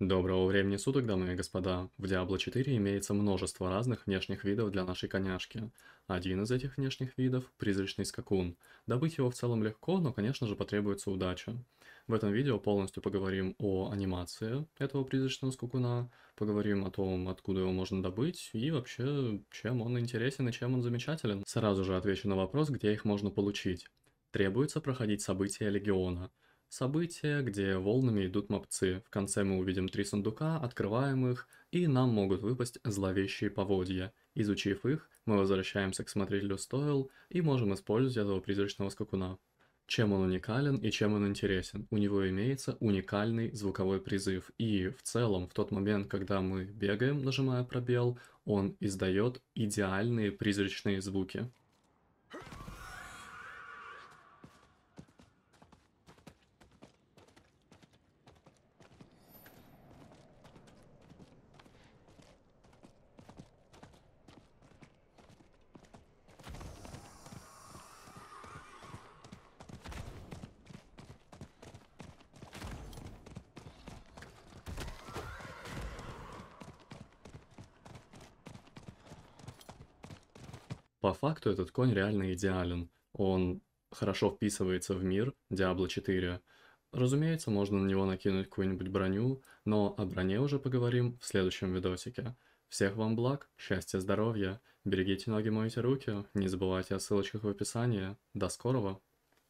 Доброго времени суток, дамы и господа. В Diablo 4 имеется множество разных внешних видов для нашей коняшки. Один из этих внешних видов – призрачный скакун. Добыть его в целом легко, но, конечно же, потребуется удача. В этом видео полностью поговорим о анимации этого призрачного скакуна, поговорим о том, откуда его можно добыть и вообще, чем он интересен и чем он замечателен. Сразу же отвечу на вопрос, где их можно получить. Требуется проходить события Легиона – Событие, где волнами идут мопцы. В конце мы увидим три сундука, открываем их, и нам могут выпасть зловещие поводья. Изучив их, мы возвращаемся к смотрителю стоил и можем использовать этого призрачного скакуна. Чем он уникален и чем он интересен? У него имеется уникальный звуковой призыв, и в целом в тот момент, когда мы бегаем, нажимая пробел, он издает идеальные призрачные звуки. По факту этот конь реально идеален. Он хорошо вписывается в мир Diablo 4. Разумеется, можно на него накинуть какую-нибудь броню, но о броне уже поговорим в следующем видосике. Всех вам благ, счастья, здоровья, берегите ноги, мойте руки, не забывайте о ссылочках в описании. До скорого!